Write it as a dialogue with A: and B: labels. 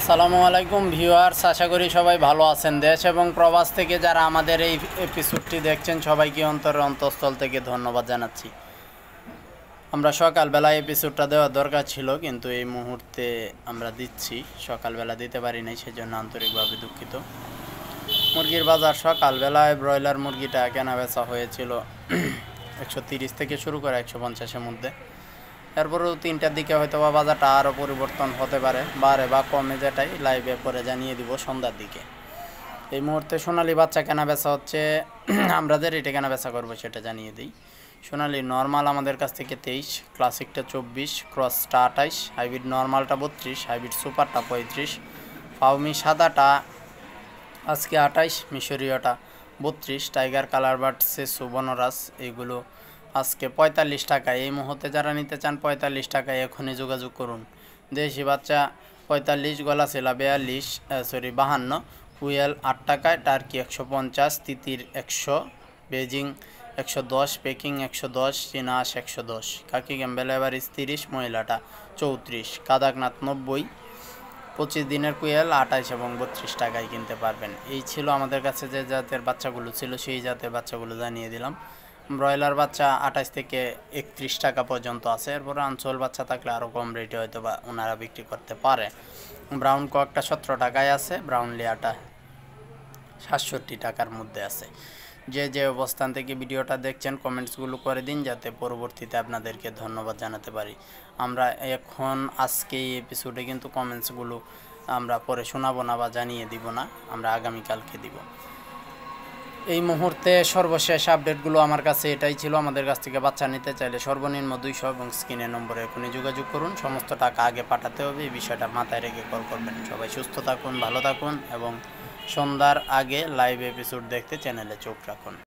A: আসসালামু আলাইকুম ভিউয়ার্স আশা করি সবাই ভালো আছেন দেশ এবং প্রবাস থেকে যারা আমাদের এই এপিসোডটি দেখছেন সবাইকে অন্তরের অন্তঃস্থল থেকে ধন্যবাদ জানাচ্ছি আমরা সকালবেলায় এপিসোডটা দেওয়া দরকার ছিল কিন্তু এই মুহূর্তে আমরা দিচ্ছি সকালবেলা দিতে পারি নাই জন্য আন্তরিকভাবে দুঃখিত মুরগির বাজার সকালবেলায় ব্রয়লার মুরগিটা কেনা বেচা হয়েছিল একশো থেকে শুরু করে একশো পঞ্চাশের মধ্যে এরপরেও তিনটার দিকে হয়তো বা বাজারটা আরও পরিবর্তন হতে পারে বাড়ে বা কমে যেটাই লাইভে পরে জানিয়ে দিব সন্ধ্যার দিকে এই মুহূর্তে সোনালি বাচ্চা কেনা বেচা হচ্ছে আমরা যে রেটে কেনা বেচা করবো সেটা জানিয়ে দিই সোনালি নর্মাল আমাদের কাছ থেকে তেইশ ক্লাসিকটা চব্বিশ ক্রসটা আঠাইশ হাইব্রিড নর্মালটা বত্রিশ হাইব্রিড সুপারটা পঁয়ত্রিশ পাউমি সাদাটা আজকে আঠাইশ মিশরীয়টা বত্রিশ টাইগার কালার সে সুবর্ণরাজ এগুলো আজকে পঁয়তাল্লিশ টাকায় এই মুহূর্তে যারা নিতে চান পঁয়তাল্লিশ টাকায় এখনই যোগাযোগ করুন দেশি বাচ্চা পঁয়তাল্লিশ গলা ছিলা বিয়াল্লিশ সরি বাহান্ন কুয়েল আট টাকায় টার্কি একশো পঞ্চাশ তিতির একশো বেজিং একশো দশ পেকিং একশো দশ চিনাস একশো দশ কাকি গ্যাম্বেল এভারেজ তিরিশ মহিলাটা চৌত্রিশ কাদাকনাথ নব্বই পঁচিশ দিনের কুয়েল আঠাইশ এবং বত্রিশ টাকায় কিনতে পারবেন এই ছিল আমাদের কাছে যে জাতের বাচ্চাগুলো ছিল সেই জাতের বাচ্চাগুলো জানিয়ে দিলাম ব্রয়লার বাচ্চা আঠাশ থেকে একত্রিশ টাকা পর্যন্ত আছে এরপরে আঞ্চল বাচ্চা থাকলে আরও কম রেটে হয়তো বা ওনারা বিক্রি করতে পারে ব্রাউন কয়েকটা সতেরো টাকায় আছে ব্রাউন লেয়ারটা সাতষট্টি টাকার মধ্যে আছে যে যে অবস্থান থেকে ভিডিওটা দেখছেন কমেন্টসগুলো করে দিন যাতে পরবর্তীতে আপনাদেরকে ধন্যবাদ জানাতে পারি আমরা এখন আজকে এই এপিসোডে কিন্তু কমেন্টসগুলো আমরা পরে শোনাবো না বা জানিয়ে দিব না আমরা আগামীকালকে দিব এই মুহূর্তে সর্বশেষ আপডেটগুলো আমার কাছে এটাই ছিল আমাদের কাছ থেকে বাচ্চা নিতে চাইলে সর্বনিম্ন দুইশো এবং স্ক্রিনের নম্বরে এখনই যোগাযোগ করুন সমস্ত টাকা আগে পাঠাতে হবে এই বিষয়টা মাথায় রেখে কল করবেন সবাই সুস্থ থাকুন ভালো থাকুন এবং সন্ধ্যার আগে লাইভ এপিসোড দেখতে চ্যানেলে চোখ রাখুন